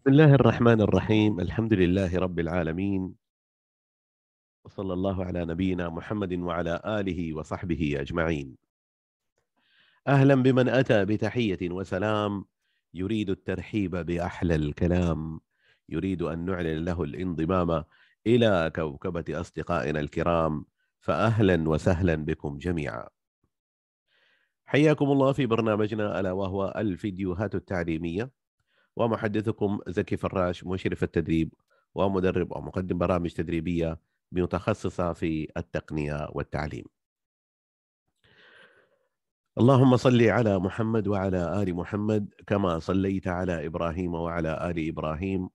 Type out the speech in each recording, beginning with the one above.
بسم الله الرحمن الرحيم الحمد لله رب العالمين وصلى الله على نبينا محمد وعلى آله وصحبه أجمعين أهلا بمن أتى بتحية وسلام يريد الترحيب بأحلى الكلام يريد أن نعلن له الانضمام إلى كوكبة أصدقائنا الكرام فأهلا وسهلا بكم جميعا حياكم الله في برنامجنا ألا وهو الفيديوهات التعليمية ومحدثكم زكي فراش مشرف التدريب ومدرب ومقدم برامج تدريبيه متخصصه في التقنيه والتعليم. اللهم صل على محمد وعلى ال محمد كما صليت على ابراهيم وعلى ال ابراهيم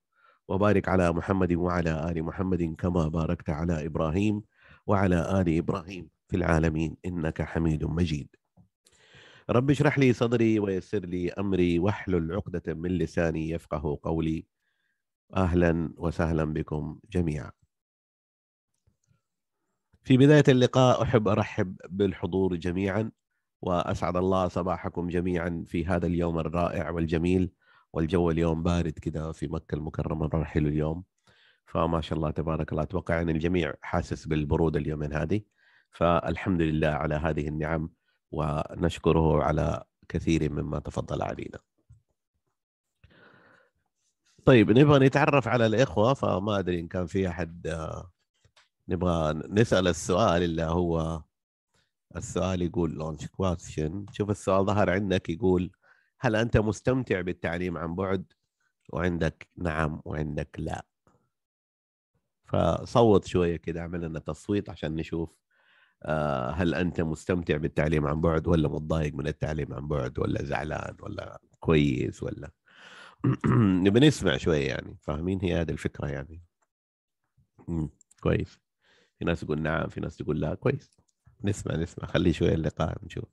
وبارك على محمد وعلى ال محمد كما باركت على ابراهيم وعلى ال ابراهيم في العالمين انك حميد مجيد. رب اشرح لي صدري ويسر لي امري واحلل عقدة من لساني يفقه قولي اهلا وسهلا بكم جميعا. في بداية اللقاء احب ارحب بالحضور جميعا واسعد الله صباحكم جميعا في هذا اليوم الرائع والجميل والجو اليوم بارد كده في مكة المكرمة رحلوا اليوم فما شاء الله تبارك الله اتوقع ان الجميع حاسس بالبرودة اليومين هذه فالحمد لله على هذه النعم ونشكره على كثير مما تفضل علينا طيب نبغى نتعرف على الإخوة فما أدري إن كان في أحد نبغى نسأل السؤال اللي هو السؤال يقول لونش كويشن شوف السؤال ظهر عندك يقول هل أنت مستمتع بالتعليم عن بعد وعندك نعم وعندك لا فصوت شوية كده اعمل لنا تصويت عشان نشوف آه، هل انت مستمتع بالتعليم عن بعد ولا متضايق من التعليم عن بعد ولا زعلان ولا كويس ولا نبي نسمع شويه يعني فاهمين هي هذه الفكره يعني كويس في ناس تقول نعم في ناس تقول لا كويس نسمع نسمع خلي شويه اللقاء نشوف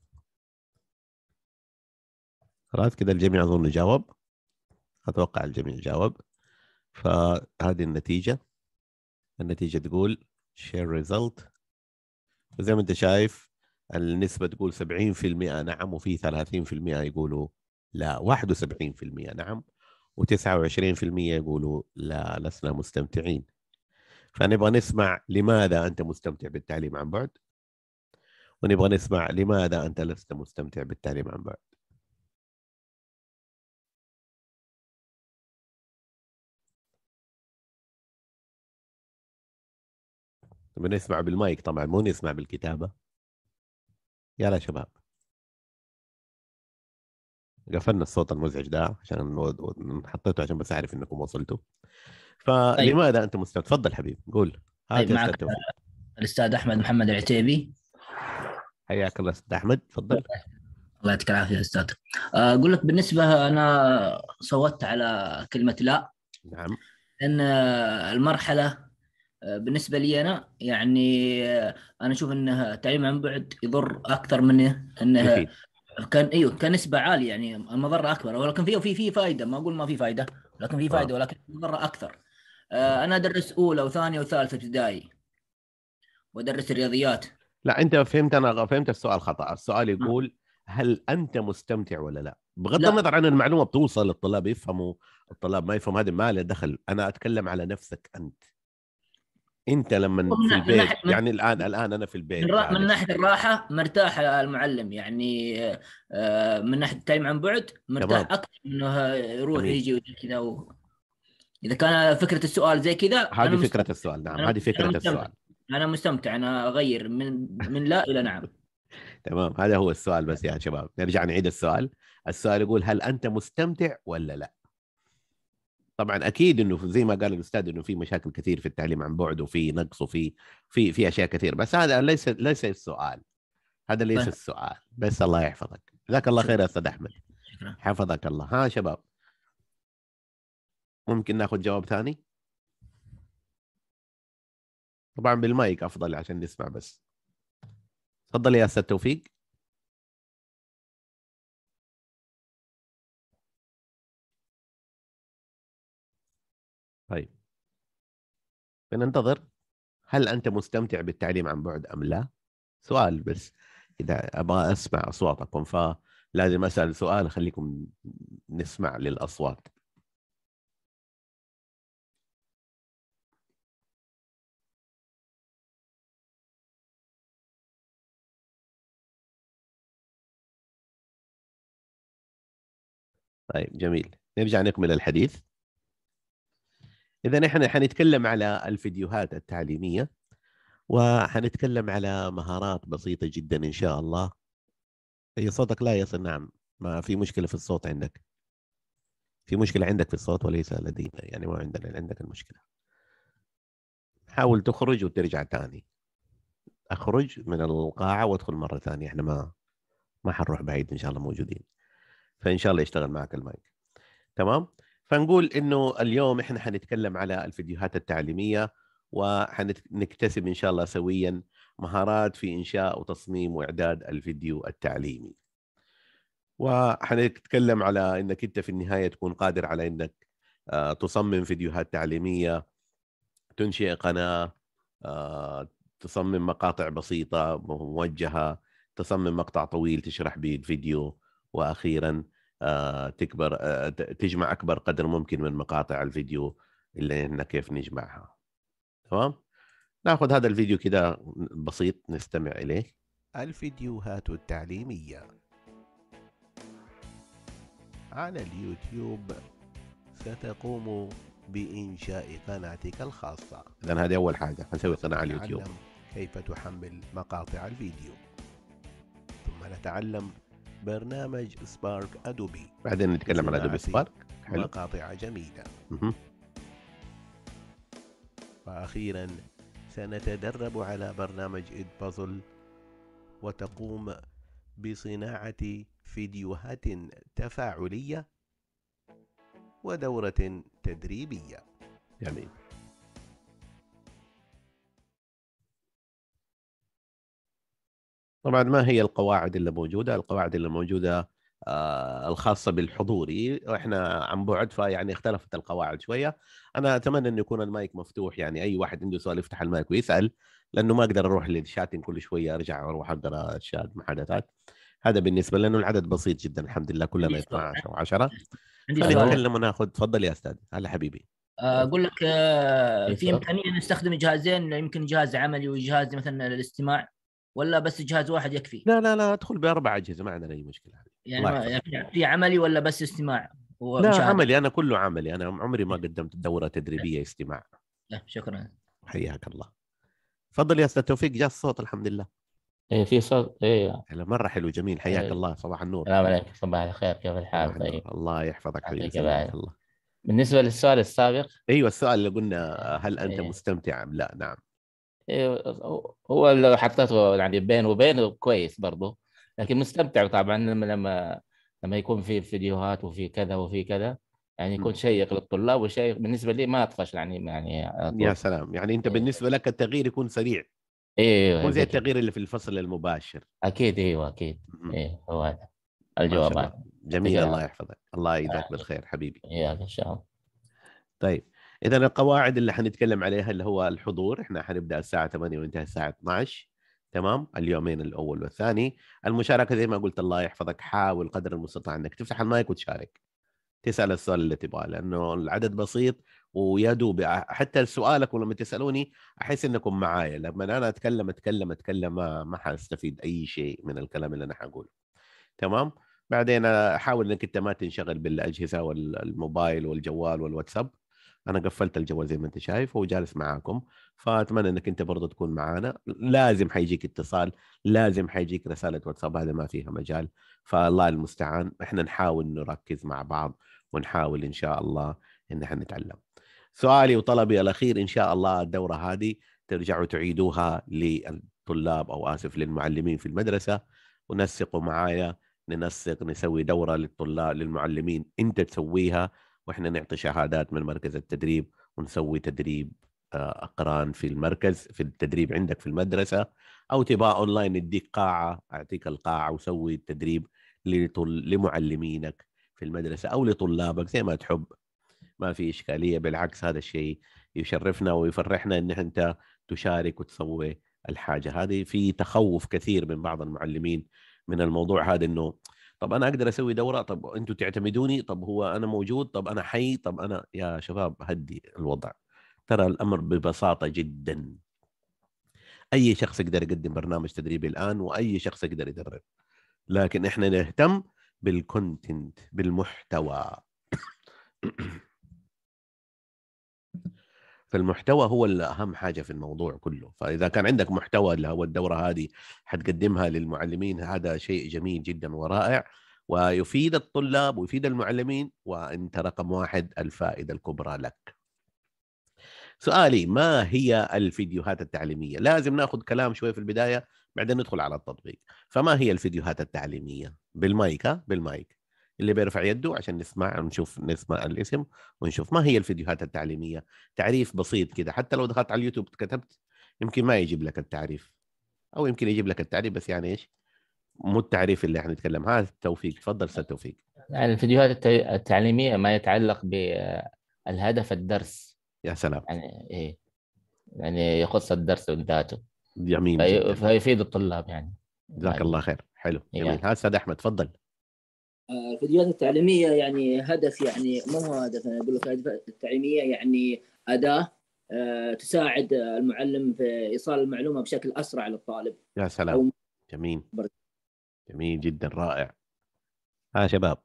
خلاص كده الجميع اظن جاوب اتوقع الجميع جاوب فهذه النتيجه النتيجه تقول share result زي ما انت شايف النسبه تقول 70% نعم وفي 30% يقولوا لا 71% نعم و29% يقولوا لا لسنا مستمتعين فنبغى نسمع لماذا انت مستمتع بالتعليم عن بعد ونبغى نسمع لماذا انت لست مستمتع بالتعليم عن بعد بنسمع نسمع بالمايك طبعا مو نسمع بالكتابه يلا شباب قفلنا الصوت المزعج ده عشان حطيته عشان بس اعرف انكم وصلتوا طيب. فلماذا طيب. انت مستعد تفضل حبيب قول طيب معك الاستاذ احمد محمد العتيبي حياك الله استاذ احمد تفضل الله يعطيك العافيه استاذ آه، اقول لك بالنسبه انا صوتت على كلمه لا نعم ان آه، المرحله بالنسبه لي انا يعني آه، انا اشوف انه التعليم عن بعد يضر اكثر منه انه مفيد. كان ايوه كنسبه عاليه يعني المضره اكبر ولكن في في في فائده ما اقول ما في فائده لكن في آه. فائده ولكن المضره اكثر آه، انا ادرس اولى وثانيه وثالثه ابتدائي وادرس الرياضيات لا انت فهمت انا فهمت السؤال خطا السؤال يقول هل انت مستمتع ولا لا بغض لا. النظر عن المعلومه بتوصل الطلاب يفهموا الطلاب ما يفهم هذا ما له دخل انا اتكلم على نفسك انت انت لما في البيت يعني الان الان انا في البيت من, يعني. من ناحيه الراحه مرتاح المعلم يعني آه، من ناحيه التعليم عن بعد مرتاح تمام. اكثر انه يروح يجي كذا و... اذا كان فكره السؤال زي كذا هذه فكره مستمتع. السؤال نعم هذه فكره أنا السؤال انا مستمتع انا اغير من من لا الى نعم تمام هذا هو السؤال بس يا يعني شباب نرجع نعيد السؤال السؤال يقول هل انت مستمتع ولا لا طبعا اكيد انه زي ما قال الاستاذ انه في مشاكل كثير في التعليم عن بعد وفي نقص وفي في في اشياء كثير بس هذا ليس ليس السؤال هذا ليس السؤال بس الله يحفظك جزاك الله خير يا استاذ احمد حفظك الله ها شباب ممكن ناخذ جواب ثاني طبعا بالمايك افضل عشان نسمع بس تفضل يا استاذ توفيق طيب فننتظر هل انت مستمتع بالتعليم عن بعد ام لا؟ سؤال بس اذا ابغى اسمع اصواتكم فلازم اسال سؤال خليكم نسمع للاصوات طيب جميل نرجع نكمل الحديث اذا احنا حنتكلم على الفيديوهات التعليميه وحنتكلم على مهارات بسيطه جدا ان شاء الله اي صوتك لا يصل نعم ما في مشكله في الصوت عندك في مشكله عندك في الصوت وليس لدينا يعني ما عندنا عندك المشكله حاول تخرج وترجع ثاني اخرج من القاعه وادخل مره ثانيه احنا ما ما حنروح بعيد ان شاء الله موجودين فان شاء الله يشتغل معك المايك تمام فنقول انه اليوم احنا حنتكلم على الفيديوهات التعليميه وحنكتسب ان شاء الله سويا مهارات في انشاء وتصميم واعداد الفيديو التعليمي. وحنتكلم على انك انت في النهايه تكون قادر على انك آه، تصمم فيديوهات تعليميه تنشئ قناه آه، تصمم مقاطع بسيطه موجهه تصمم مقطع طويل تشرح به الفيديو واخيرا آه، تكبر آه، تجمع اكبر قدر ممكن من مقاطع الفيديو اللي إن كيف نجمعها تمام ناخذ هذا الفيديو كده بسيط نستمع اليه الفيديوهات التعليميه على اليوتيوب ستقوم بإنشاء قناتك الخاصة إذا هذه أول حاجة هنسوي قناة على اليوتيوب كيف تحمل مقاطع الفيديو ثم نتعلم برنامج سبارك ادوبي بعدين نتكلم عن ادوبي سبارك حلو مقاطع جميله مه. واخيرا سنتدرب على برنامج إد بازل وتقوم بصناعه فيديوهات تفاعليه ودوره تدريبيه جميل طبعا ما هي القواعد اللي موجوده؟ القواعد اللي موجوده آه الخاصه بالحضوري احنا عن بعد فيعني اختلفت القواعد شويه انا اتمنى انه يكون المايك مفتوح يعني اي واحد عنده سؤال يفتح المايك ويسال لانه ما اقدر اروح للشاتين كل شويه ارجع اروح اقرا الشات محادثات هذا بالنسبه لانه العدد بسيط جدا الحمد لله كلنا 12 او 10 لما وناخذ تفضل يا استاذ هلا حبيبي آه، اقول لك آه، في امكانيه نستخدم جهازين يمكن جهاز عملي وجهاز مثلا للاستماع ولا بس جهاز واحد يكفي؟ لا لا لا ادخل باربع اجهزه ما عندنا اي مشكله يعني, يعني في عملي ولا بس استماع؟ لا عملي انا كله عملي انا عمري ما قدمت دوره تدريبيه استماع لا شكرا حياك الله تفضل يا استاذ توفيق جاء الصوت الحمد لله ايه في صوت ايه مره حلو جميل حياك إيه. الله صباح النور السلام عليكم صباح الخير كيف الحال طيب الله يحفظك حبيبي الله بالنسبه للسؤال السابق ايوه السؤال اللي قلنا هل انت إيه. مستمتع ام لا نعم هو لو حطيته يعني بين وبين كويس برضه لكن مستمتع طبعا لما لما لما يكون في فيديوهات وفي كذا وفي كذا يعني يكون شيق للطلاب وشيق بالنسبه لي ما اطفش يعني يعني أطلع. يا سلام يعني انت إيه. بالنسبه لك التغيير يكون سريع ايوه مو زي إيه. التغيير اللي في الفصل المباشر اكيد ايوه اكيد ايوه هو هذا الجواب جميل الله يحفظك الله يجزاك بالخير حبيبي ياك ان شاء الله طيب اذا القواعد اللي حنتكلم عليها اللي هو الحضور احنا حنبدا الساعه 8 وينتهي الساعه 12 تمام اليومين الاول والثاني المشاركه زي ما قلت الله يحفظك حاول قدر المستطاع انك تفتح المايك وتشارك تسال السؤال اللي تبغاه لانه العدد بسيط ويا دوب حتى سؤالك ولما تسالوني احس انكم معايا لما انا اتكلم اتكلم اتكلم ما, ما حاستفيد اي شيء من الكلام اللي انا حقوله تمام بعدين حاول انك انت ما تنشغل بالاجهزه والموبايل والجوال والواتساب انا قفلت الجوال زي ما انت شايف وجالس معاكم فاتمنى انك انت برضه تكون معانا لازم حيجيك اتصال لازم حيجيك رساله واتساب هذا ما فيها مجال فالله المستعان احنا نحاول نركز مع بعض ونحاول ان شاء الله ان احنا نتعلم سؤالي وطلبي الاخير ان شاء الله الدوره هذه ترجعوا تعيدوها للطلاب او اسف للمعلمين في المدرسه ونسقوا معايا ننسق نسوي دوره للطلاب للمعلمين انت تسويها واحنا نعطي شهادات من مركز التدريب ونسوي تدريب آه، اقران في المركز في التدريب عندك في المدرسه او تبقى اونلاين نديك قاعه اعطيك القاعه وسوي التدريب لمعلمينك في المدرسه او لطلابك زي ما تحب ما في اشكاليه بالعكس هذا الشيء يشرفنا ويفرحنا ان انت تشارك وتسوي الحاجه هذه في تخوف كثير من بعض المعلمين من الموضوع هذا انه طب انا اقدر اسوي دوره طب انتم تعتمدوني طب هو انا موجود طب انا حي طب انا يا شباب هدي الوضع ترى الامر ببساطه جدا اي شخص يقدر يقدم برنامج تدريبي الان واي شخص يقدر يدرب لكن احنا نهتم بالكونتنت بالمحتوى فالمحتوى هو اللي اهم حاجه في الموضوع كله فاذا كان عندك محتوى اللي هو الدوره هذه حتقدمها للمعلمين هذا شيء جميل جدا ورائع ويفيد الطلاب ويفيد المعلمين وانت رقم واحد الفائده الكبرى لك سؤالي ما هي الفيديوهات التعليميه لازم ناخذ كلام شوي في البدايه بعدين ندخل على التطبيق فما هي الفيديوهات التعليميه بالمايك ها بالمايك اللي بيرفع يده عشان نسمع ونشوف نسمع الاسم ونشوف ما هي الفيديوهات التعليميه تعريف بسيط كده حتى لو دخلت على اليوتيوب كتبت يمكن ما يجيب لك التعريف او يمكن يجيب لك التعريف بس يعني ايش مو التعريف اللي احنا نتكلم هذا توفيق تفضل استاذ توفيق يعني الفيديوهات التعليميه ما يتعلق بالهدف الدرس يا سلام يعني ايه يعني يخص الدرس ذاته جميل فيفيد الطلاب يعني جزاك يعني الله خير حلو جميل هذا استاذ احمد تفضل الفيديوهات آه، التعليميه يعني هدف يعني ما هو هدف انا اقول لك التعليميه يعني اداه آه، تساعد المعلم في ايصال المعلومه بشكل اسرع للطالب يا سلام أو... جميل برد. جميل جدا رائع ها شباب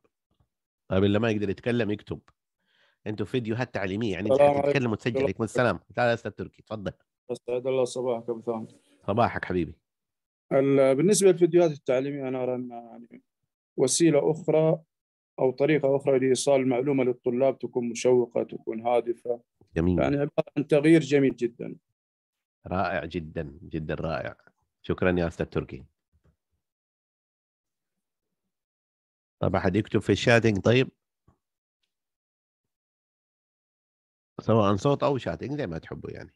طيب اللي ما يقدر يتكلم يكتب انتم فيديوهات تعليميه يعني انت تتكلم وتسجل عليكم السلام تعال استاذ تركي تفضل استعد الله صباحك ابو ثامر صباحك حبيبي بالنسبه للفيديوهات التعليميه انا ارى انها يعني وسيله اخرى او طريقه اخرى لايصال المعلومه للطلاب تكون مشوقه تكون هادفه جميل يعني عباره عن تغيير جميل جدا رائع جدا جدا رائع شكرا يا استاذ تركي طب احد يكتب في الشاتنج طيب سواء صوت او شاتنج زي ما تحبوا يعني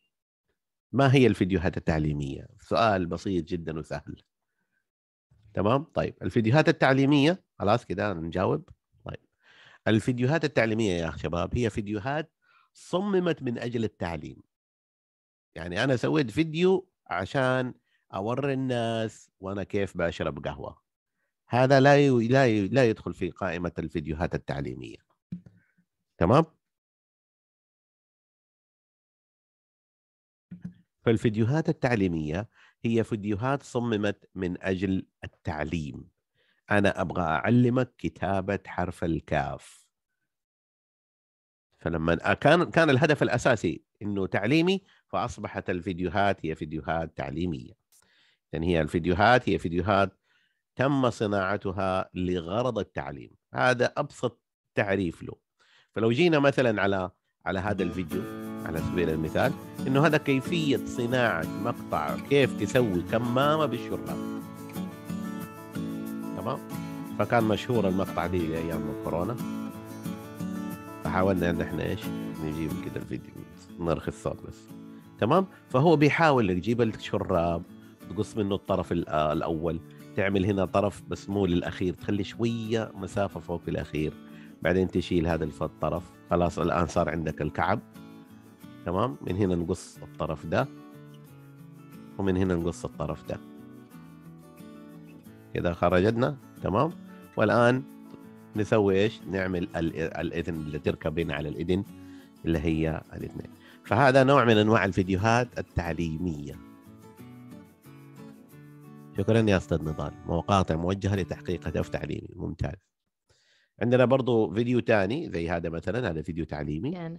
ما هي الفيديوهات التعليميه سؤال بسيط جدا وسهل تمام طيب الفيديوهات التعليميه خلاص كده نجاوب طيب الفيديوهات التعليميه يا شباب هي فيديوهات صممت من اجل التعليم يعني انا سويت فيديو عشان اوري الناس وانا كيف بشرب قهوه هذا لا ي... لا ي... لا يدخل في قائمه الفيديوهات التعليميه تمام فالفيديوهات التعليميه هي فيديوهات صممت من اجل التعليم انا ابغى اعلمك كتابه حرف الكاف فلما آه، كان كان الهدف الاساسي انه تعليمي فاصبحت الفيديوهات هي فيديوهات تعليميه يعني هي الفيديوهات هي فيديوهات تم صناعتها لغرض التعليم هذا ابسط تعريف له فلو جينا مثلا على على هذا الفيديو على سبيل المثال انه هذا كيفيه صناعه مقطع كيف تسوي كمامه بالشرطه تمام فكان مشهور المقطع دي لايام الكورونا فحاولنا ان احنا ايش نجيب كده الفيديو نرخصه بس تمام فهو بيحاول يجيب الشراب تقص منه الطرف الاول تعمل هنا طرف بس مو للاخير تخلي شويه مسافه فوق الاخير بعدين تشيل هذا الطرف خلاص الان صار عندك الكعب تمام من هنا نقص الطرف ده ومن هنا نقص الطرف ده كده خرجتنا تمام والان نسوي ايش نعمل الاذن اللي تركب على الاذن اللي هي الاثنين فهذا نوع من انواع الفيديوهات التعليميه شكرا يا استاذ نضال مقاطع موجهه لتحقيق هدف تعليمي ممتاز عندنا برضه فيديو تاني زي هذا مثلا هذا فيديو تعليمي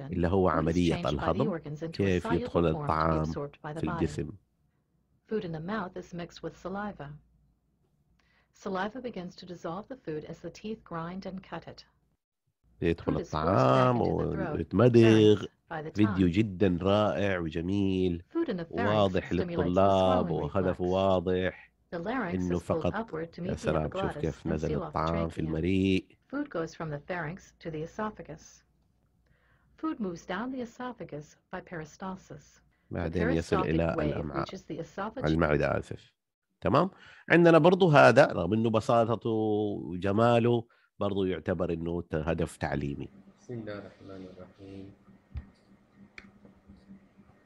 اللي هو عملية الهضم كيف يدخل الطعام في الجسم Food in the mouth is mixed with saliva. Saliva begins to dissolve the food as the teeth grind and cut it. يدخل الطعام ويتمضغ فيديو جدا رائع وجميل واضح للطلاب وهدفه واضح انه فقط يا سلام شوف كيف نزل الطعام في المريء Food goes from the pharynx to the esophagus. Food moves down the esophagus by peristalsis. بعدين يصل إلى الأمعاء المعدة آسف تمام عندنا برضو هذا رغم أنه بساطته وجماله برضو يعتبر أنه هدف تعليمي بسم الله الرحمن الرحيم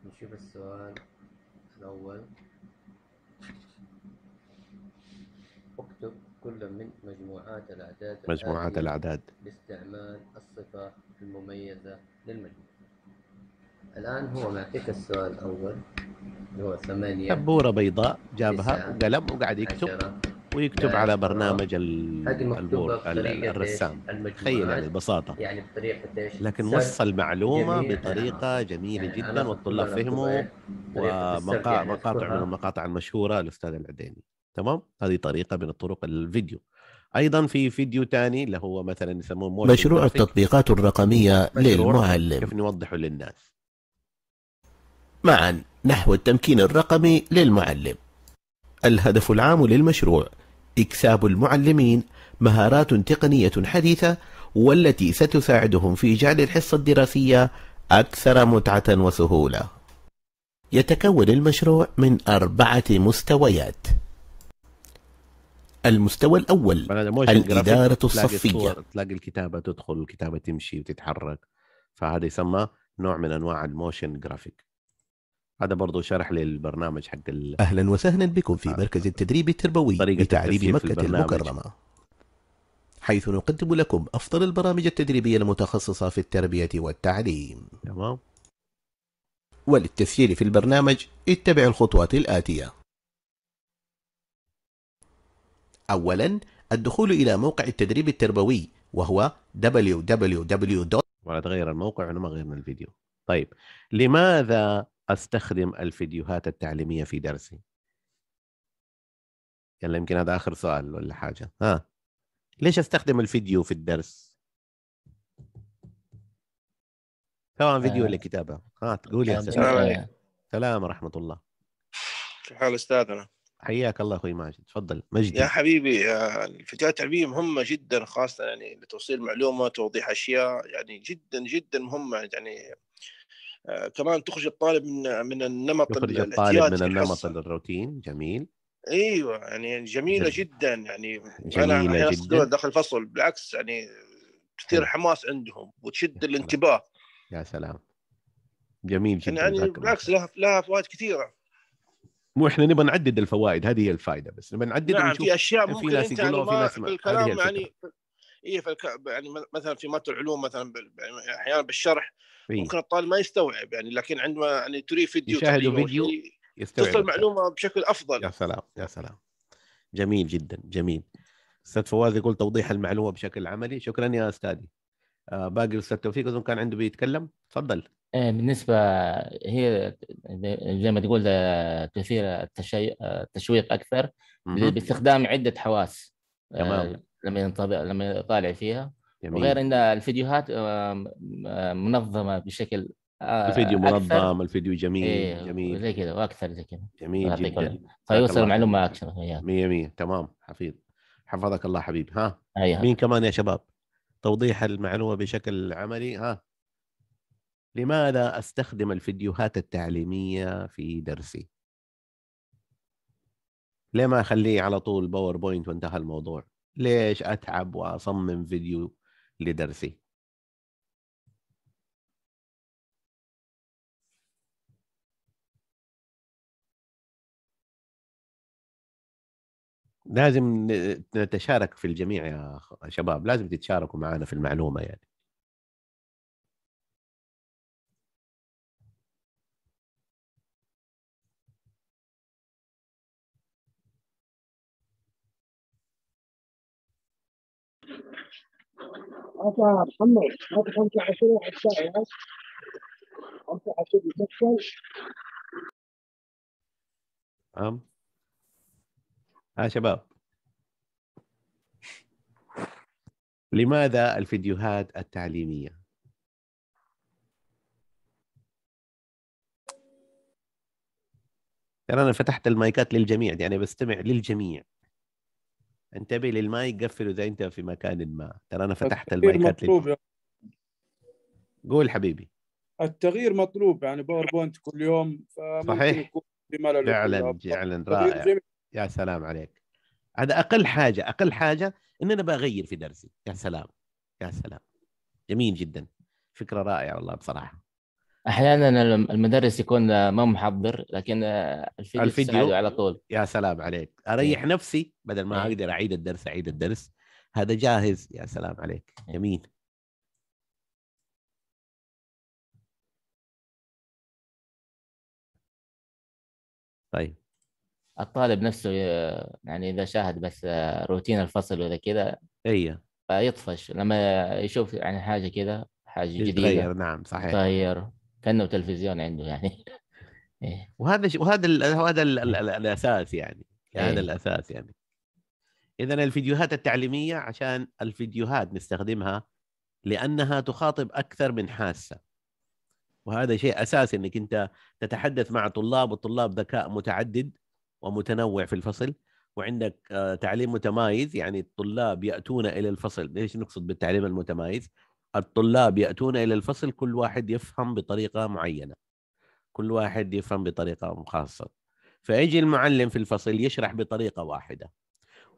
نشوف السؤال الأول كل من مجموعات الأعداد مجموعات الأعداد باستعمال الصفة المميزة للمجموعة الآن هو معطيك السؤال الأول اللي هو ثمانية سبورة بيضاء جابها وقلم وقاعد يكتب ويكتب على برنامج البور الرسام تخيل يعني ببساطه يعني بطريقه ايش لكن وصل معلومه بطريقه جميله يعني جدا والطلاب فهموا ومقاطع يعني من المقاطع المشهوره الاستاذ العديني تمام هذه طريقه من الطرق الفيديو ايضا في فيديو ثاني اللي هو مثلا يسموه مشروع التطبيقات الرقميه للمعلم كيف نوضحه للناس معا نحو التمكين الرقمي للمعلم الهدف العام للمشروع اكساب المعلمين مهارات تقنيه حديثه والتي ستساعدهم في جعل الحصه الدراسيه اكثر متعه وسهوله يتكون المشروع من اربعه مستويات المستوى الأول الإدارة الصفية تلاقي, تلاقي الكتابة تدخل الكتابة تمشي وتتحرك فهذا يسمى نوع من أنواع الموشن جرافيك هذا برضو شرح للبرنامج حق ال... أهلا وسهلا بكم في مركز التدريب التربوي لتعليم مكة المكرمة حيث نقدم لكم أفضل البرامج التدريبية المتخصصة في التربية والتعليم تمام وللتسجيل في البرنامج اتبع الخطوات الآتية أولا الدخول إلى موقع التدريب التربوي وهو www. ولا تغير الموقع ولا ما غيرنا الفيديو طيب لماذا أستخدم الفيديوهات التعليمية في درسي؟ يلا يمكن هذا آخر سؤال ولا حاجة ها ليش أستخدم الفيديو في الدرس؟ سواء فيديو آه. ولا آه. كتابة ها تقول يا آه، سلام عليكم سلام ورحمة الله كيف حال أستاذنا؟ حياك الله اخوي ماجد تفضل مجدي يا حبيبي آه، الفيديوهات التعليميه مهمه جدا خاصه يعني لتوصيل معلومه توضيح اشياء يعني جدا جدا مهمه يعني آه، كمان تخرج الطالب من من النمط تخرج الطالب من النمط الروتين جميل ايوه يعني جميله جدا يعني جميلة انا جدا داخل الفصل بالعكس يعني تثير حماس عندهم وتشد الانتباه يا سلام جميل جدا يعني بالعكس لها لها فوائد كثيره مو احنا نبغى نعدد الفوائد هذه هي الفائده بس نبغى نعدد نعم في اشياء ممكن في ناس يقولوا في ناس بالكلام يعني اي يعني مثلا في ماده العلوم مثلا يعني احيانا بالشرح فيه. ممكن الطالب ما يستوعب يعني لكن عندما يعني تري فيديو يشاهد فيديو يستوعب تصل المعلومه بشكل افضل يا سلام يا سلام جميل جدا جميل استاذ فواز يقول توضيح المعلومه بشكل عملي شكرا يا استاذي آه باقي الاستاذ توفيق اظن كان عنده بيتكلم تفضل آه، بالنسبة هي زي ما تقول آه، تثير آه، التشويق أكثر باستخدام عدة حواس تمام لما لما يطالع فيها جميل. وغير ان الفيديوهات منظمه بشكل الفيديو منظم الفيديو جميل إيه جميل زي كذا واكثر زي كذا جميل جدا فيوصل المعلومه اكثر 100 100 تمام حفيظ حفظك الله حبيبي ها أيها. مين كمان يا شباب توضيح المعلومه بشكل عملي ها لماذا استخدم الفيديوهات التعليميه في درسي ليه ما اخليه على طول باوربوينت وانتهى الموضوع ليش اتعب واصمم فيديو لدرسي لازم نتشارك في الجميع يا شباب لازم تتشاركوا معنا في المعلومه يعني محمد ها شباب لماذا الفيديوهات التعليميه ترى يعني انا فتحت المايكات للجميع يعني بستمع للجميع انتبه للمايك قفله اذا انت في مكان ما ترى انا فتحت المايكات مطلوب قول حبيبي التغيير مطلوب يعني باوربوينت كل يوم صحيح فعلا فعلا رائع يا سلام عليك هذا اقل حاجه اقل حاجه ان انا بغير في درسي يا سلام يا سلام جميل جدا فكره رائعه والله بصراحه احيانا المدرس يكون ما محضر لكن الفيديو, الفيديو على طول يا سلام عليك إيه. اريح م. نفسي بدل ما م. إيه. اقدر اعيد الدرس اعيد الدرس هذا جاهز يا سلام عليك إيه. جميل طيب الطالب نفسه يعني اذا شاهد بس روتين الفصل ولا كذا ايوه فيطفش لما يشوف يعني حاجه كذا حاجه جديده يتغير نعم صحيح تغير كانه تلفزيون عنده يعني إيه. وهذا ش... وهذا ال... وهذا ال... ال... إيه. ال... الاساس يعني هذا إيه. الاساس يعني اذا الفيديوهات التعليميه عشان الفيديوهات نستخدمها لانها تخاطب اكثر من حاسه وهذا شيء اساسي انك انت تتحدث مع طلاب والطلاب ذكاء متعدد ومتنوع في الفصل وعندك آه، تعليم متمايز يعني الطلاب ياتون الى الفصل ايش نقصد بالتعليم المتمايز الطلاب ياتون الى الفصل كل واحد يفهم بطريقه معينه كل واحد يفهم بطريقه خاصه فيجي المعلم في الفصل يشرح بطريقه واحده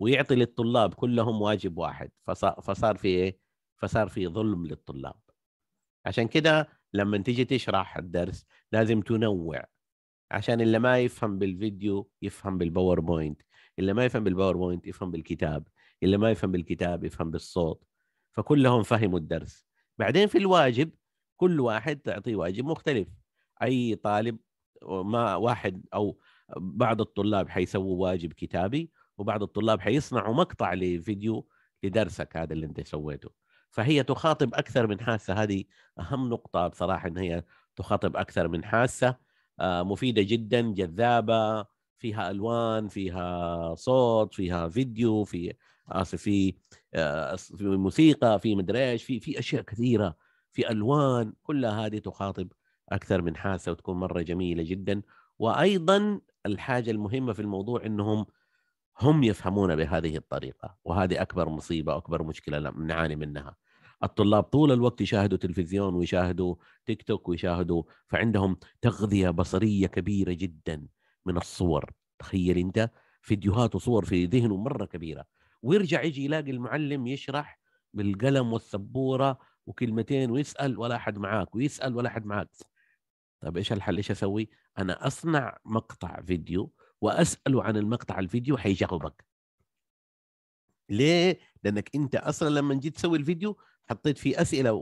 ويعطي للطلاب كلهم واجب واحد فصار في ايه فصار في ظلم للطلاب عشان كده لما تيجي تشرح الدرس لازم تنوع عشان اللي ما يفهم بالفيديو يفهم بالباوربوينت اللي ما يفهم بالباوربوينت يفهم بالكتاب اللي ما يفهم بالكتاب يفهم بالصوت فكلهم فهموا الدرس بعدين في الواجب كل واحد تعطيه واجب مختلف اي طالب ما واحد او بعض الطلاب حيسووا واجب كتابي وبعض الطلاب حيصنعوا مقطع لفيديو لدرسك هذا اللي انت سويته فهي تخاطب اكثر من حاسه هذه اهم نقطه بصراحه ان هي تخاطب اكثر من حاسه آه، مفيده جدا جذابه فيها الوان فيها صوت فيها فيديو في اسف في آه، في موسيقى في مدري ايش في في اشياء كثيره في الوان كلها هذه تخاطب اكثر من حاسه وتكون مره جميله جدا وايضا الحاجه المهمه في الموضوع انهم هم يفهمون بهذه الطريقه وهذه اكبر مصيبه واكبر مشكله نعاني منها الطلاب طول الوقت يشاهدوا تلفزيون ويشاهدوا تيك توك ويشاهدوا فعندهم تغذيه بصريه كبيره جدا من الصور تخيل انت فيديوهات وصور في ذهنه مره كبيره ويرجع يجي يلاقي المعلم يشرح بالقلم والسبوره وكلمتين ويسال ولا احد معاك ويسال ولا احد معاك طيب ايش الحل ايش اسوي انا اصنع مقطع فيديو واساله عن المقطع الفيديو حيجاوبك ليه لانك انت اصلا لما جيت تسوي الفيديو حطيت فيه اسئله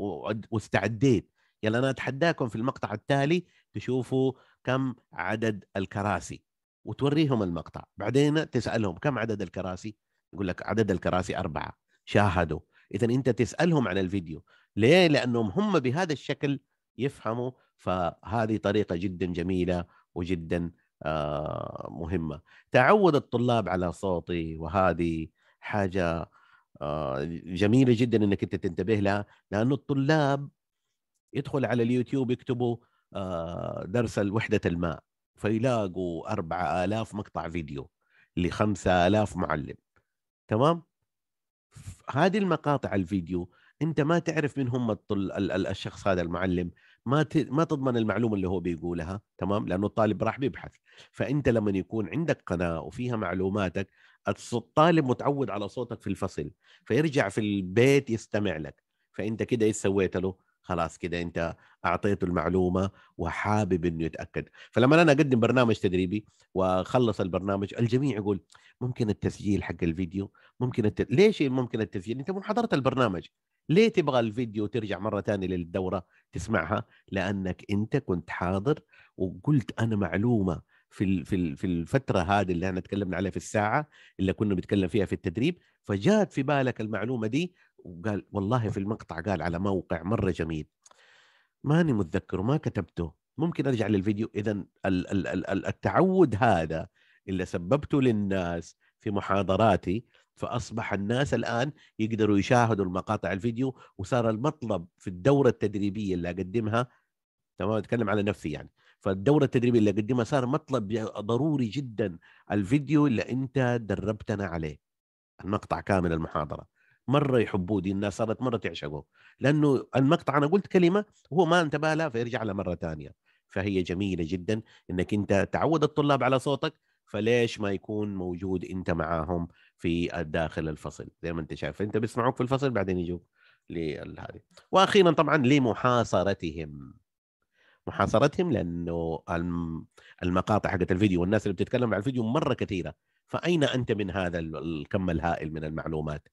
واستعديت يلا انا اتحداكم في المقطع التالي تشوفوا كم عدد الكراسي وتوريهم المقطع بعدين تسالهم كم عدد الكراسي يقول لك عدد الكراسي أربعة شاهدوا إذا أنت تسألهم عن الفيديو ليه؟ لأنهم هم بهذا الشكل يفهموا فهذه طريقة جدا جميلة وجدا آه، مهمة تعود الطلاب على صوتي وهذه حاجة آه، جميلة جدا أنك أنت تنتبه لها لأن الطلاب يدخل على اليوتيوب يكتبوا آه، درس الوحدة الماء فيلاقوا 4000 مقطع فيديو لخمسة 5000 معلم تمام هذه المقاطع الفيديو انت ما تعرف من هم الشخص هذا المعلم ما ما تضمن المعلومه اللي هو بيقولها تمام لانه الطالب راح بيبحث فانت لما يكون عندك قناه وفيها معلوماتك الطالب متعود على صوتك في الفصل فيرجع في البيت يستمع لك فانت كده ايش سويت له؟ خلاص كده انت اعطيته المعلومه وحابب انه يتاكد فلما انا اقدم برنامج تدريبي واخلص البرنامج الجميع يقول ممكن التسجيل حق الفيديو ممكن الت... ليش ممكن التسجيل انت مو حضرت البرنامج ليه تبغى الفيديو ترجع مره ثانيه للدوره تسمعها لانك انت كنت حاضر وقلت انا معلومه في في في الفتره هذه اللي احنا تكلمنا عليها في الساعه اللي كنا بنتكلم فيها في التدريب فجات في بالك المعلومه دي وقال والله في المقطع قال على موقع مره جميل ماني متذكره ما كتبته ممكن ارجع للفيديو اذا التعود هذا اللي سببته للناس في محاضراتي فاصبح الناس الان يقدروا يشاهدوا المقاطع الفيديو وصار المطلب في الدوره التدريبيه اللي اقدمها تمام اتكلم على نفسي يعني فالدوره التدريبيه اللي اقدمها صار مطلب ضروري جدا الفيديو اللي انت دربتنا عليه المقطع كامل المحاضره مره يحبوه دي الناس صارت مره تعشقه لانه المقطع انا قلت كلمه وهو ما انتبه لها فيرجع لها مره ثانيه فهي جميله جدا انك انت تعود الطلاب على صوتك فليش ما يكون موجود انت معاهم في داخل الفصل زي ما انت شايف انت بيسمعوك في الفصل بعدين يجوك لهذه واخيرا طبعا لمحاصرتهم محاصرتهم لانه المقاطع حقت الفيديو والناس اللي بتتكلم على الفيديو مره كثيره فاين انت من هذا الكم الهائل من المعلومات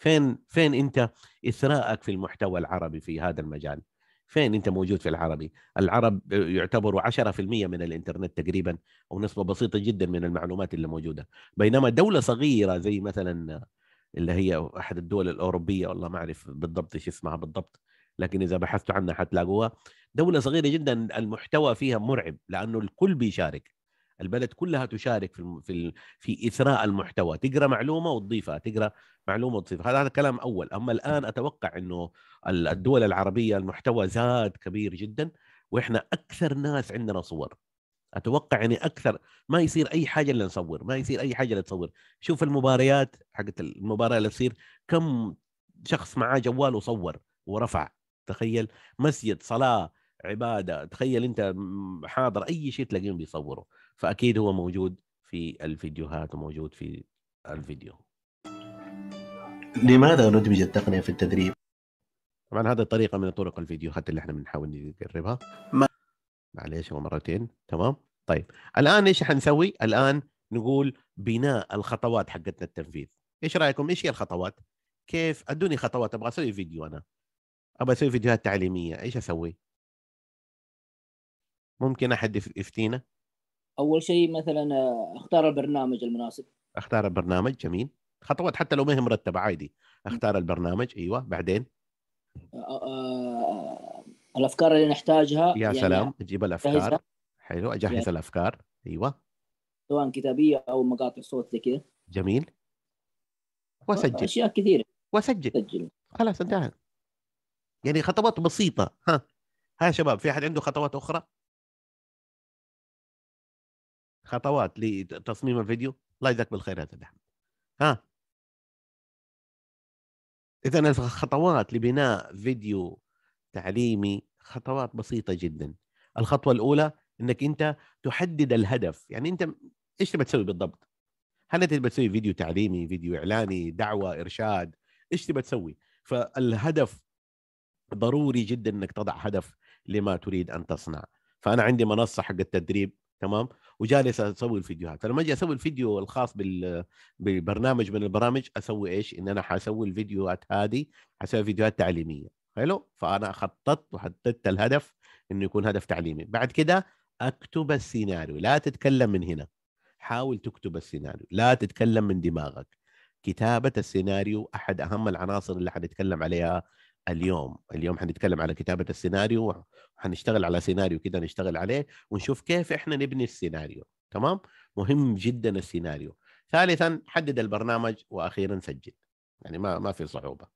فين فين انت اثراءك في المحتوى العربي في هذا المجال فين انت موجود في العربي العرب يعتبروا 10% من الانترنت تقريبا او نسبه بسيطه جدا من المعلومات اللي موجوده بينما دوله صغيره زي مثلا اللي هي احد الدول الاوروبيه والله ما اعرف بالضبط ايش اسمها بالضبط لكن اذا بحثتوا عنها حتلاقوها دوله صغيره جدا المحتوى فيها مرعب لانه الكل بيشارك البلد كلها تشارك في في في اثراء المحتوى تقرا معلومه وتضيفها تقرا معلومه وتضيفها هذا هذا كلام اول اما الان اتوقع انه الدول العربيه المحتوى زاد كبير جدا واحنا اكثر ناس عندنا صور اتوقع يعني اكثر ما يصير اي حاجه الا نصور ما يصير اي حاجه الا تصور شوف المباريات حقت المباراه اللي تصير كم شخص معاه جوال وصور ورفع تخيل مسجد صلاه عباده تخيل انت حاضر اي شيء تلاقيهم بيصوروا فاكيد هو موجود في الفيديوهات وموجود في الفيديو لماذا ندمج التقنيه في التدريب؟ طبعا هذا طريقه من طرق الفيديوهات اللي احنا بنحاول نقربها ما... معليش هو مرتين تمام طيب الان ايش حنسوي؟ الان نقول بناء الخطوات حقتنا التنفيذ ايش رايكم ايش هي الخطوات؟ كيف ادوني خطوات ابغى اسوي فيديو انا ابغى اسوي فيديوهات تعليميه ايش اسوي؟ ممكن احد يفتينا؟ اول شيء مثلا آه، اختار البرنامج المناسب اختار البرنامج جميل خطوات حتى لو ما هي مرتبه عادي اختار البرنامج ايوه بعدين أه, آه،, آه، الافكار اللي نحتاجها يا يعني سلام اجيب الافكار حلو اجهز يعني. الافكار ايوه سواء كتابيه او مقاطع صوت زي كذا جميل واسجل اشياء كثيره واسجل سجل خلاص انتهى يعني خطوات بسيطه ها ها شباب في احد عنده خطوات اخرى خطوات لتصميم الفيديو الله يجزاك بالخير يا استاذ احمد ها اذا الخطوات لبناء فيديو تعليمي خطوات بسيطه جدا الخطوه الاولى انك انت تحدد الهدف يعني انت ايش تبي تسوي بالضبط هل انت تبي تسوي فيديو تعليمي فيديو اعلاني دعوه ارشاد ايش تبي تسوي فالهدف ضروري جدا انك تضع هدف لما تريد ان تصنع فانا عندي منصه حق التدريب تمام وجالس اسوي الفيديوهات فلما اجي اسوي الفيديو الخاص بال... ببرنامج من البرامج اسوي ايش ان انا حاسوي الفيديوهات هذه حاسوي فيديوهات تعليميه حلو فانا خططت وحددت الهدف انه يكون هدف تعليمي بعد كده اكتب السيناريو لا تتكلم من هنا حاول تكتب السيناريو لا تتكلم من دماغك كتابه السيناريو احد اهم العناصر اللي حنتكلم عليها اليوم اليوم حنتكلم على كتابه السيناريو وحنشتغل على سيناريو كده نشتغل عليه ونشوف كيف احنا نبني السيناريو تمام مهم جدا السيناريو ثالثا حدد البرنامج واخيرا سجل يعني ما ما في صعوبه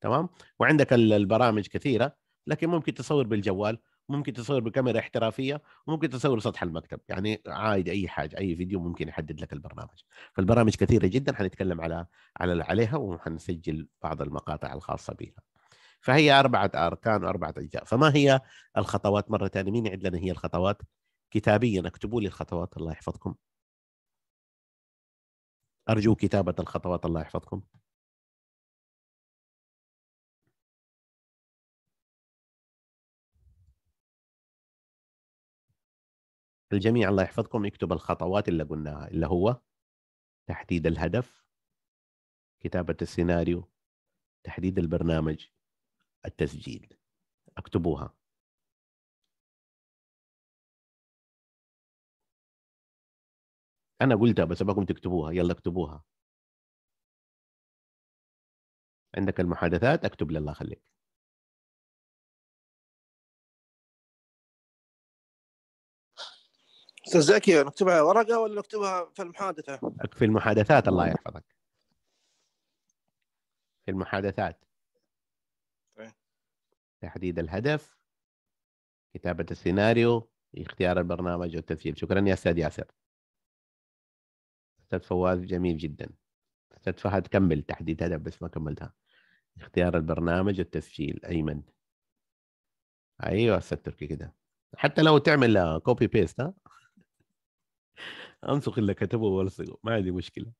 تمام وعندك البرامج كثيره لكن ممكن تصور بالجوال ممكن تصور بكاميرا احترافيه وممكن تصور سطح المكتب يعني عادي اي حاجه اي فيديو ممكن يحدد لك البرنامج فالبرامج كثيره جدا حنتكلم على على عليها وحنسجل بعض المقاطع الخاصه بها فهي أربعة أركان وأربعة أجزاء فما هي الخطوات مرة ثانية مين يعد لنا هي الخطوات كتابيا اكتبوا لي الخطوات الله يحفظكم أرجو كتابة الخطوات الله يحفظكم الجميع الله يحفظكم يكتب الخطوات اللي قلناها اللي هو تحديد الهدف كتابة السيناريو تحديد البرنامج التسجيل اكتبوها انا قلتها بس ابغاكم تكتبوها يلا اكتبوها عندك المحادثات اكتب لي الله يخليك استاذ زكي نكتبها ورقه ولا نكتبها في المحادثه؟ في المحادثات الله يحفظك في المحادثات تحديد الهدف كتابة السيناريو اختيار البرنامج والتسجيل شكرا يا أستاذ ياسر أستاذ فواز جميل جدا أستاذ فهد كمل تحديد هدف بس ما كملتها اختيار البرنامج والتسجيل أيمن أيوة أستاذ تركي كده حتى لو تعمل كوبي بيست ها انسخ اللي كتبه والصقه ما عندي مشكلة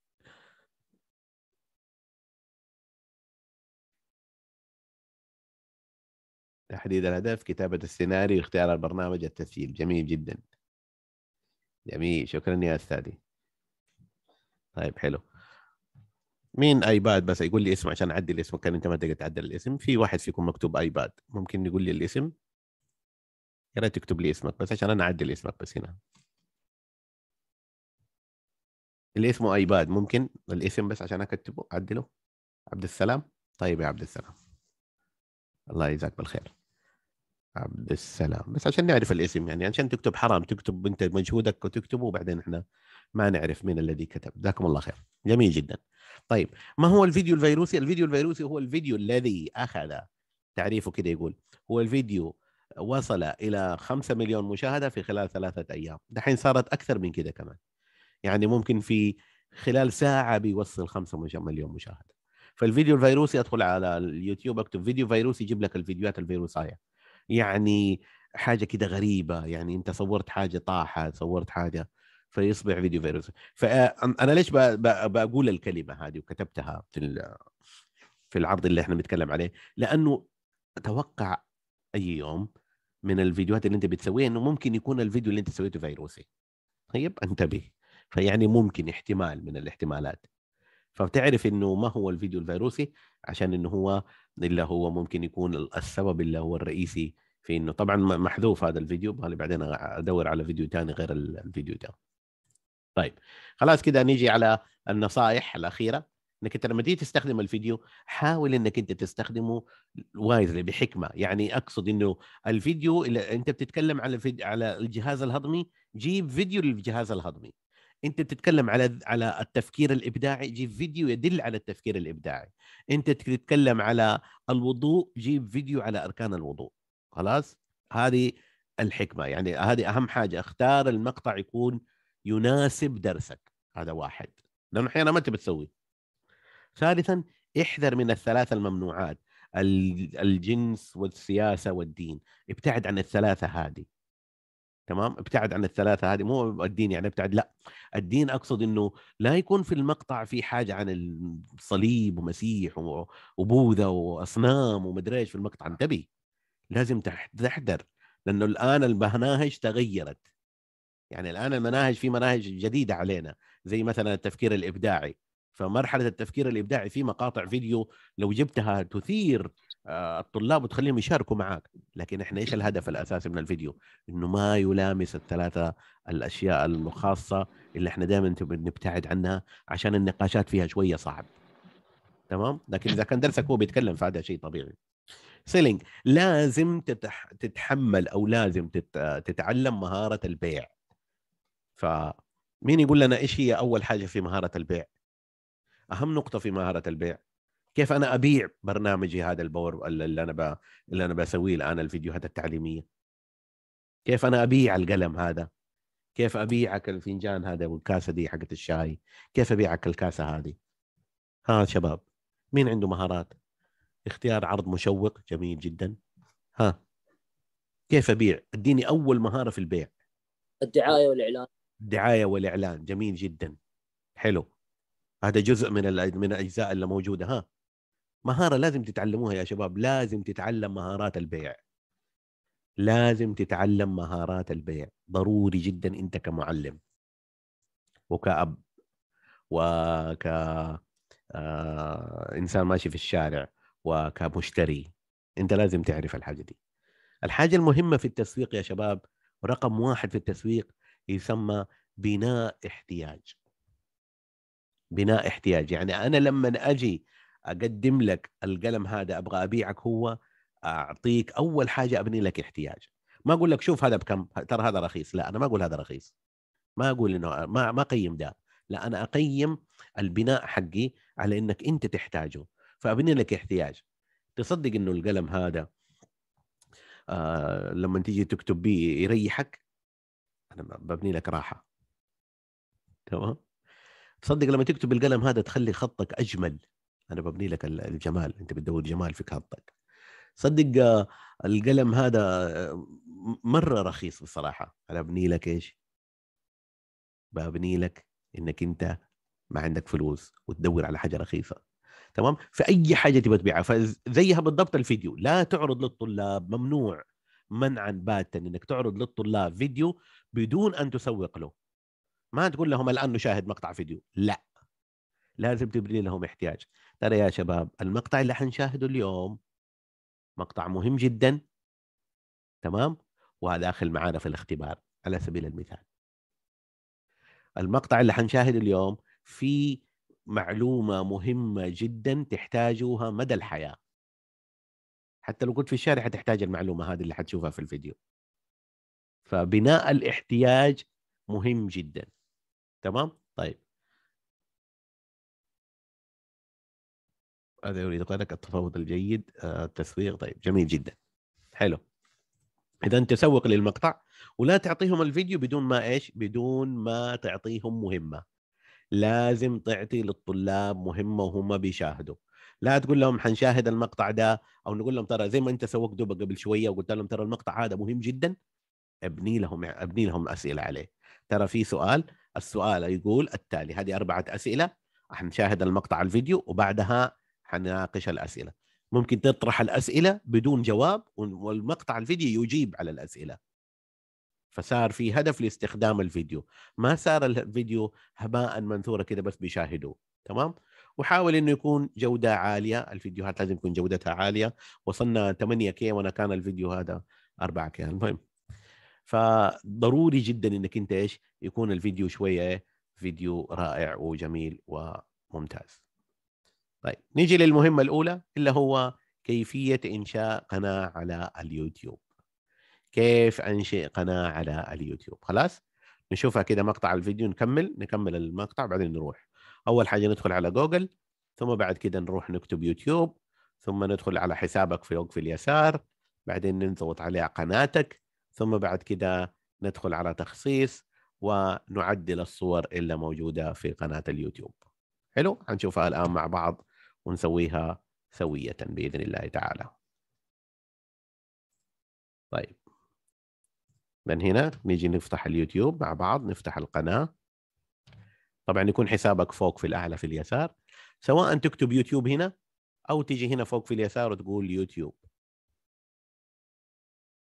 تحديد الهدف كتابة السيناريو اختيار البرنامج التسجيل جميل جدا جميل شكرا يا أستاذي طيب حلو مين ايباد بس يقول لي اسم عشان اعدل الاسم كان انت ما تقدر تعدل الاسم في واحد فيكم مكتوب ايباد ممكن يقول لي الاسم يا ريت تكتب لي اسمك بس عشان انا اعدل اسمك بس هنا اللي اسمه ايباد ممكن الاسم بس عشان اكتبه اعدله عبد السلام طيب يا عبد السلام الله يجزاك بالخير عبد السلام بس عشان نعرف الاسم يعني عشان تكتب حرام تكتب انت مجهودك وتكتبه وبعدين احنا ما نعرف مين الذي كتب جزاكم الله خير جميل جدا طيب ما هو الفيديو الفيروسي الفيديو الفيروسي هو الفيديو الذي اخذ تعريفه كده يقول هو الفيديو وصل الى 5 مليون مشاهده في خلال ثلاثه ايام دحين صارت اكثر من كده كمان يعني ممكن في خلال ساعه بيوصل 5 مليون مشاهده فالفيديو الفيروسي ادخل على اليوتيوب اكتب فيديو فيروسي يجيب لك الفيديوهات الفيروسية يعني حاجه كده غريبه يعني انت صورت حاجه طاحت صورت حاجه فيصبح فيديو فيروس فانا ليش بقول الكلمه هذه وكتبتها في في العرض اللي احنا بنتكلم عليه لانه اتوقع اي يوم من الفيديوهات اللي انت بتسويها انه ممكن يكون الفيديو اللي انت سويته فيروسي طيب انتبه فيعني ممكن احتمال من الاحتمالات فبتعرف انه ما هو الفيديو الفيروسي عشان انه هو اللي هو ممكن يكون السبب اللي هو الرئيسي في انه طبعا محذوف هذا الفيديو بغالي بعدين ادور على فيديو ثاني غير الفيديو ده طيب خلاص كده نيجي على النصائح الاخيره انك انت لما تيجي تستخدم الفيديو حاول انك انت تستخدمه وايزلي بحكمه يعني اقصد انه الفيديو اللي انت بتتكلم على على الجهاز الهضمي جيب فيديو للجهاز الهضمي انت بتتكلم على على التفكير الابداعي جيب فيديو يدل على التفكير الابداعي انت بتتكلم على الوضوء جيب فيديو على اركان الوضوء خلاص هذه الحكمه يعني هذه اهم حاجه اختار المقطع يكون يناسب درسك هذا واحد لانه احيانا ما انت بتسوي ثالثا احذر من الثلاثه الممنوعات الجنس والسياسه والدين ابتعد عن الثلاثه هذه تمام ابتعد عن الثلاثه هذه مو الدين يعني ابتعد لا الدين اقصد انه لا يكون في المقطع في حاجه عن الصليب ومسيح وبوذا واصنام ومدريش ايش في المقطع انتبه لازم تحذر لانه الان المناهج تغيرت يعني الان المناهج في مناهج جديده علينا زي مثلا التفكير الابداعي فمرحله التفكير الابداعي في مقاطع فيديو لو جبتها تثير آه، الطلاب وتخليهم يشاركوا معك لكن احنا ايش الهدف الاساسي من الفيديو انه ما يلامس الثلاثه الاشياء الخاصه اللي احنا دائما نبتعد عنها عشان النقاشات فيها شويه صعب تمام لكن اذا كان درسك هو بيتكلم فهذا شيء طبيعي سيلينج لازم تتح... تتحمل او لازم تت... تتعلم مهاره البيع فمين يقول لنا ايش هي اول حاجه في مهاره البيع اهم نقطه في مهاره البيع كيف انا ابيع برنامجي هذا الباور اللي انا ب... اللي انا بسويه الان الفيديوهات التعليميه كيف انا ابيع القلم هذا كيف ابيعك الفنجان هذا والكاسه دي حقت الشاي كيف ابيعك الكاسه هذه ها شباب مين عنده مهارات اختيار عرض مشوق جميل جدا ها كيف ابيع؟ اديني اول مهاره في البيع الدعايه والاعلان الدعايه والاعلان جميل جدا حلو هذا جزء من من الاجزاء اللي موجوده ها مهاره لازم تتعلموها يا شباب لازم تتعلم مهارات البيع لازم تتعلم مهارات البيع ضروري جدا انت كمعلم وكأب وك آه... انسان ماشي في الشارع وكمشتري انت لازم تعرف الحاجه دي الحاجه المهمه في التسويق يا شباب رقم واحد في التسويق يسمى بناء احتياج بناء احتياج يعني انا لما اجي اقدم لك القلم هذا ابغى ابيعك هو اعطيك اول حاجه ابني لك احتياج ما اقول لك شوف هذا بكم ترى هذا رخيص لا انا ما اقول هذا رخيص ما اقول انه ما ما اقيم ده لا انا اقيم البناء حقي على انك انت تحتاجه فابني لك احتياج تصدق انه القلم هذا آه لما تيجي تكتب بيه يريحك انا ببني لك راحه تمام تصدق لما تكتب بالقلم هذا تخلي خطك اجمل انا ببني لك الجمال انت بتدور جمال في خطك صدق آه، القلم هذا آه، مره رخيص بصراحه انا ببني لك ايش ببني لك انك انت ما عندك فلوس وتدور على حاجه رخيصه تمام في اي حاجه تبغى تبيعها فزيها بالضبط الفيديو لا تعرض للطلاب ممنوع منعا باتا انك تعرض للطلاب فيديو بدون ان تسوق له ما تقول لهم الان نشاهد مقطع فيديو لا لازم تبني لهم احتياج ترى يا شباب المقطع اللي حنشاهده اليوم مقطع مهم جدا تمام وهذا داخل معانا في الاختبار على سبيل المثال المقطع اللي حنشاهده اليوم في معلومه مهمه جدا تحتاجوها مدى الحياه حتى لو كنت في الشارع حتحتاج المعلومه هذه اللي حتشوفها في الفيديو فبناء الاحتياج مهم جدا تمام طيب هذا يريد لك التفاوض الجيد آه، التسويق طيب جميل جدا حلو اذا تسوق للمقطع ولا تعطيهم الفيديو بدون ما ايش بدون ما تعطيهم مهمه لازم تعطي للطلاب مهمه وهم بيشاهدوا لا تقول لهم حنشاهد المقطع ده او نقول لهم ترى زي ما انت سويت دوبك قبل شويه وقلت لهم ترى المقطع هذا مهم جدا ابني لهم ابني لهم اسئله عليه ترى في سؤال السؤال يقول التالي هذه اربعه اسئله حنشاهد المقطع الفيديو وبعدها حنناقش الاسئله ممكن تطرح الاسئله بدون جواب والمقطع الفيديو يجيب على الاسئله فصار في هدف لاستخدام الفيديو ما صار الفيديو هباء منثورة كده بس بيشاهدوه تمام وحاول انه يكون جوده عاليه الفيديوهات لازم يكون جودتها عاليه وصلنا 8 كي وانا كان الفيديو هذا 4 كي المهم فضروري جدا انك انت ايش يكون الفيديو شويه إيه؟ فيديو رائع وجميل وممتاز طيب نيجي للمهمه الاولى اللي هو كيفيه انشاء قناه على اليوتيوب كيف انشئ قناه على اليوتيوب خلاص نشوفها كده مقطع الفيديو نكمل نكمل المقطع بعدين نروح اول حاجه ندخل على جوجل ثم بعد كده نروح نكتب يوتيوب ثم ندخل على حسابك فوق في اليسار بعدين نضغط على قناتك ثم بعد كده ندخل على تخصيص ونعدل الصور اللي موجوده في قناه اليوتيوب حلو هنشوفها الان مع بعض ونسويها سويه باذن الله تعالى طيب من هنا نيجي نفتح اليوتيوب مع بعض نفتح القناة طبعا يكون حسابك فوق في الأعلى في اليسار سواء تكتب يوتيوب هنا أو تيجي هنا فوق في اليسار وتقول يوتيوب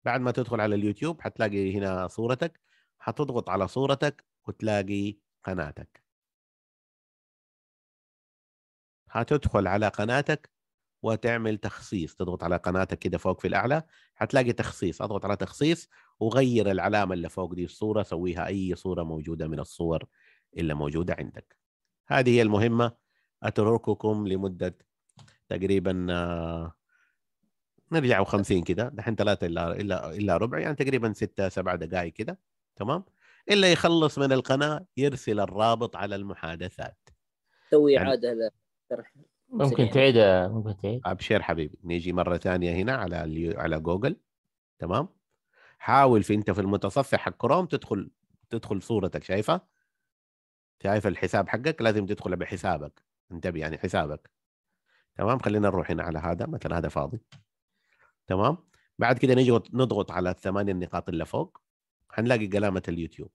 بعد ما تدخل على اليوتيوب حتلاقي هنا صورتك حتضغط على صورتك وتلاقي قناتك هتدخل على قناتك وتعمل تخصيص تضغط على قناتك كده فوق في الاعلى هتلاقي تخصيص اضغط على تخصيص وغير العلامه اللي فوق دي الصوره سويها اي صوره موجوده من الصور اللي موجوده عندك هذه هي المهمه اترككم لمده تقريبا آه، نرجع 50 كده دحين ثلاثه الا الا الا ربع يعني تقريبا ستة سبعة دقائق كده تمام الا يخلص من القناه يرسل الرابط على المحادثات سوي يعني اعاده للشرح ممكن تعيد ممكن تعيد ابشر حبيبي نيجي مره ثانيه هنا على على جوجل تمام حاول في انت في المتصفح حق كروم تدخل تدخل صورتك شايفه شايف الحساب حقك لازم تدخل بحسابك انتبه يعني حسابك تمام خلينا نروح هنا على هذا مثلا هذا فاضي تمام بعد كده نضغط نضغط على الثمان النقاط اللي فوق هنلاقي قلامه اليوتيوب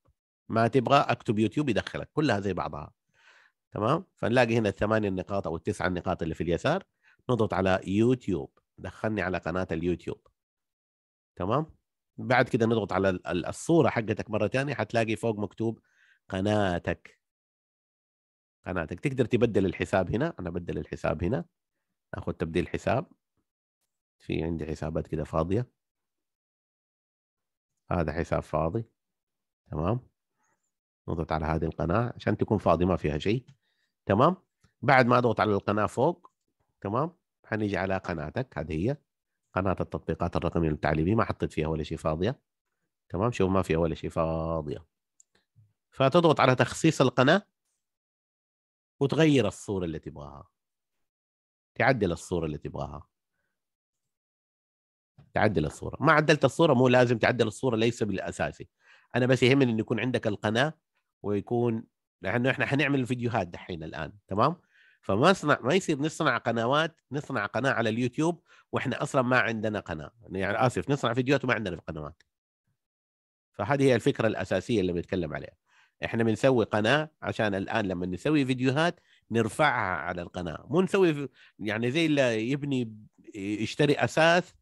ما تبغى اكتب يوتيوب يدخلك كلها زي بعضها تمام فنلاقي هنا الثمانية النقاط او التسعة النقاط اللي في اليسار نضغط على يوتيوب دخلني على قناه اليوتيوب تمام بعد كده نضغط على الصوره حقتك مره ثانيه حتلاقي فوق مكتوب قناتك قناتك تقدر تبدل الحساب هنا انا بدل الحساب هنا اخذ تبديل حساب في عندي حسابات كده فاضيه هذا حساب فاضي تمام نضغط على هذه القناه عشان تكون فاضي ما فيها شيء تمام بعد ما اضغط على القناه فوق تمام حنيجي على قناتك هذه هي قناه التطبيقات الرقميه التعليميه ما حطيت فيها ولا شيء فاضيه تمام شوف ما فيها ولا شيء فاضيه فتضغط على تخصيص القناه وتغير الصوره اللي تبغاها تعدل الصوره اللي تبغاها تعدل الصوره ما عدلت الصوره مو لازم تعدل الصوره ليس بالاساسي انا بس يهمني انه يكون عندك القناه ويكون لانه احنا حنعمل فيديوهات دحين الان تمام فما نصنع ما يصير نصنع قنوات نصنع قناه على اليوتيوب واحنا اصلا ما عندنا قناه يعني اسف نصنع فيديوهات وما عندنا في قنوات فهذه هي الفكره الاساسيه اللي بنتكلم عليها احنا بنسوي قناه عشان الان لما نسوي فيديوهات نرفعها على القناه مو نسوي يعني زي اللي يبني يشتري اساس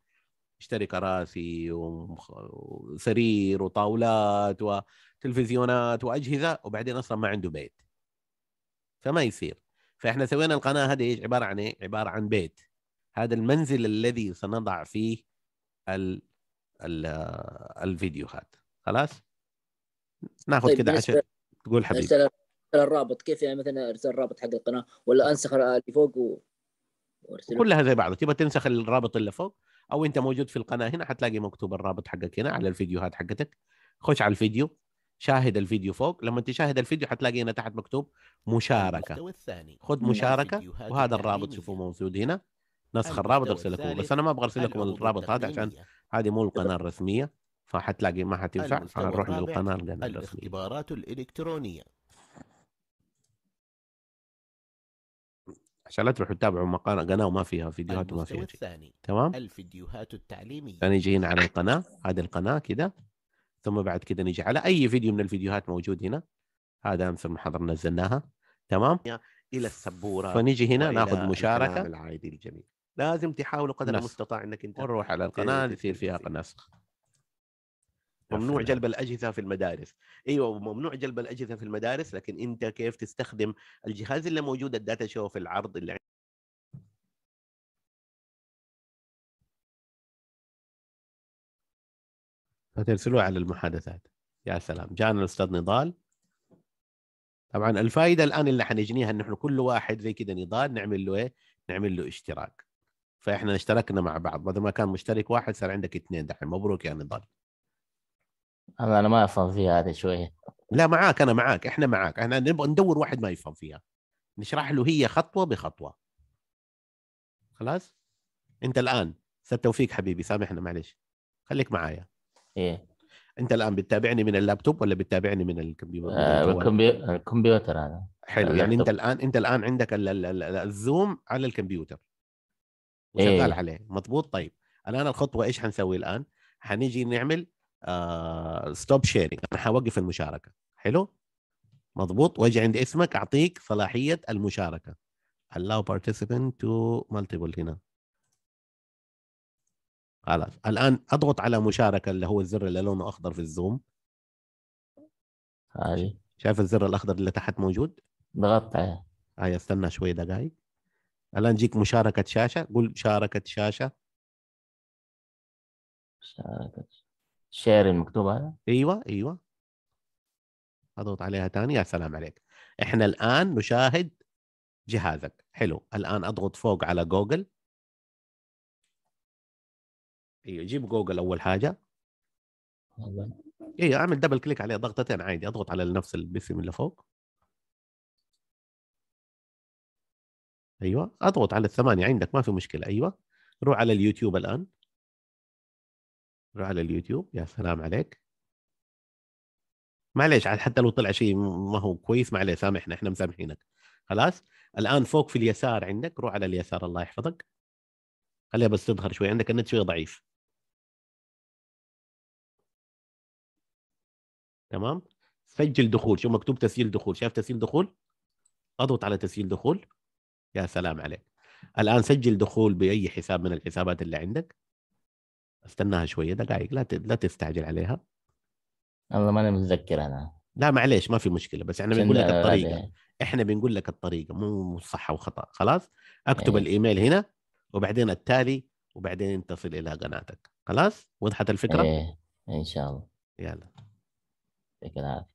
يشتري كراسي وسرير وطاولات وتلفزيونات واجهزه وبعدين اصلا ما عنده بيت فما يصير فاحنا سوينا القناه هذه ايش عباره عن ايه؟ عباره عن بيت هذا المنزل الذي سنضع فيه ال ال الفيديوهات خلاص؟ ناخذ طيب كذا عشان تقول حبيبي ارسل الرابط كيف يعني مثلا ارسل الرابط حق القناه ولا انسخ اللي فوق و... وارسله كلها زي بعضها تبغى تنسخ الرابط اللي فوق او انت موجود في القناه هنا حتلاقي مكتوب الرابط حقك هنا على الفيديوهات حقتك خش على الفيديو شاهد الفيديو فوق لما تشاهد الفيديو حتلاقي هنا تحت مكتوب مشاركه الثاني خذ مشاركه وهذا الرابط شوفوه موجود هنا نسخ الرابط ارسل لكم بس انا ما ابغى ارسل لكم الرابط هذا عشان هذه مو القناه الرسميه فحتلاقي ما حتنفع فنروح للقناه الرسميه الاختبارات الالكترونيه عشان لا تروحوا تتابعوا مقال قناه وما فيها فيديوهات وما فيها شيء تمام الفيديوهات التعليميه يعني جايين على القناه هذه القناه كده ثم بعد كذا نجي على اي فيديو من الفيديوهات موجود هنا هذا امس المحاضره نزلناها تمام الى السبوره فنجي هنا ناخذ مشاركه العائدي الجميل لازم تحاول قدر المستطاع انك انت نروح على القناه يصير إيه، فيها قناه ممنوع جلب الاجهزه في المدارس ايوه ممنوع جلب الاجهزه في المدارس لكن انت كيف تستخدم الجهاز اللي موجود الداتا شو في العرض اللي فترسلوه على المحادثات يا سلام جانا الاستاذ نضال طبعا الفائده الان اللي حنجنيها ان احنا كل واحد زي كذا نضال نعمل له ايه؟ نعمل له اشتراك فاحنا اشتركنا مع بعض بدل ما كان مشترك واحد صار عندك اثنين دحين مبروك يا نضال انا ما افهم فيها هذا شويه لا معاك انا معاك احنا معاك احنا نبغى ندور واحد ما يفهم فيها نشرح له هي خطوه بخطوه خلاص انت الان استاذ توفيق حبيبي سامحنا معلش خليك معايا ايه انت الان بتتابعني من اللابتوب ولا بتتابعني من الكمبيوتر؟ آه الكمبيوتر هذا حلو يعني انت الان انت الان عندك الزوم على الكمبيوتر وشغال إيه؟ عليه مضبوط طيب الان الخطوه ايش حنسوي الان؟ حنيجي نعمل آه ستوب شيرنج انا حوقف المشاركه حلو؟ مضبوط واجي عند اسمك اعطيك صلاحيه المشاركه allow participant to multiple هنا خلاص الان اضغط على مشاركه اللي هو الزر اللي لونه اخضر في الزوم هاي شايف الزر الاخضر اللي تحت موجود ضغطت عليه هاي استنى شوي دقائق الان جيك مشاركه شاشه قول مشاركه شاشه مشاركه شير المكتوب هذا ايوه ايوه اضغط عليها ثاني يا سلام عليك احنا الان نشاهد جهازك حلو الان اضغط فوق على جوجل ايوه جيب جوجل اول حاجه ايوه اعمل دبل كليك عليه ضغطتين عادي اضغط على نفس الاسم اللي فوق ايوه اضغط على الثمانيه عندك ما في مشكله ايوه روح على اليوتيوب الان روح على اليوتيوب يا سلام عليك معليش حتى لو طلع شيء ما هو كويس معليش سامحنا احنا مسامحينك خلاص الان فوق في اليسار عندك روح على اليسار الله يحفظك خليها بس تظهر شوي عندك النت شوي ضعيف تمام سجل دخول شو مكتوب تسجيل دخول شايف تسجيل دخول اضغط على تسجيل دخول يا سلام عليك الان سجل دخول باي حساب من الحسابات اللي عندك استناها شويه دقائق لا لا تستعجل عليها والله ما انا متذكر انا لا معليش ما في مشكله بس احنا بنقول لك الطريقه احنا بنقول لك الطريقه مو صح وخطا خلاص اكتب أيه. الايميل هنا وبعدين التالي وبعدين تصل الى قناتك خلاص وضحت الفكره؟ ايه ان شاء الله يلا I it have.